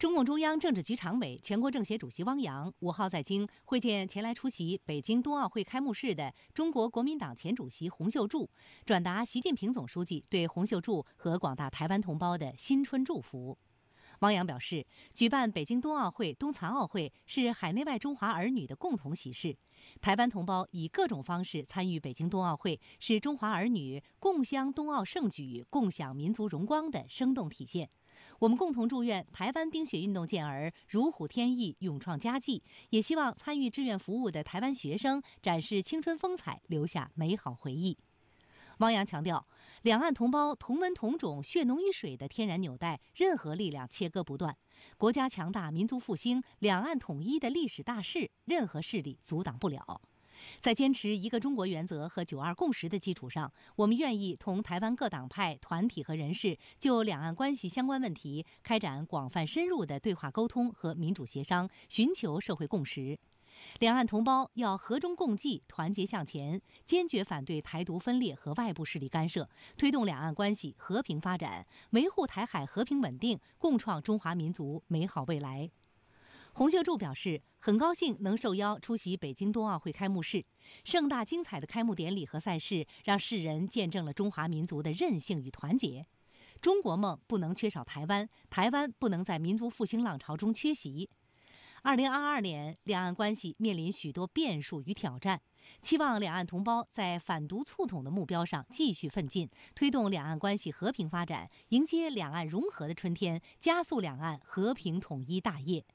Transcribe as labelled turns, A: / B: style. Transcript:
A: 中共中央政治局常委、全国政协主席汪洋5号在京会见前来出席北京冬奥会开幕式的中国国民党前主席洪秀柱，转达习近平总书记对洪秀柱和广大台湾同胞的新春祝福。汪洋表示，举办北京冬奥会、冬残奥会是海内外中华儿女的共同喜事。台湾同胞以各种方式参与北京冬奥会，是中华儿女共襄冬奥盛举、共享民族荣光的生动体现。我们共同祝愿台湾冰雪运动健儿如虎添翼，勇创佳绩。也希望参与志愿服务的台湾学生展示青春风采，留下美好回忆。汪洋强调，两岸同胞同文同种、血浓于水的天然纽带，任何力量切割不断；国家强大、民族复兴、两岸统一的历史大势，任何势力阻挡不了。在坚持一个中国原则和九二共识的基础上，我们愿意同台湾各党派、团体和人士就两岸关系相关问题开展广泛深入的对话沟通和民主协商，寻求社会共识。两岸同胞要和衷共济、团结向前，坚决反对台独分裂和外部势力干涉，推动两岸关系和平发展，维护台海和平稳定，共创中华民族美好未来。洪秀柱表示，很高兴能受邀出席北京冬奥会开幕式。盛大精彩的开幕典礼和赛事，让世人见证了中华民族的韧性与团结。中国梦不能缺少台湾，台湾不能在民族复兴浪潮中缺席。二零二二年，两岸关系面临许多变数与挑战，期望两岸同胞在反独促统的目标上继续奋进，推动两岸关系和平发展，迎接两岸融合的春天，加速两岸和平统一大业。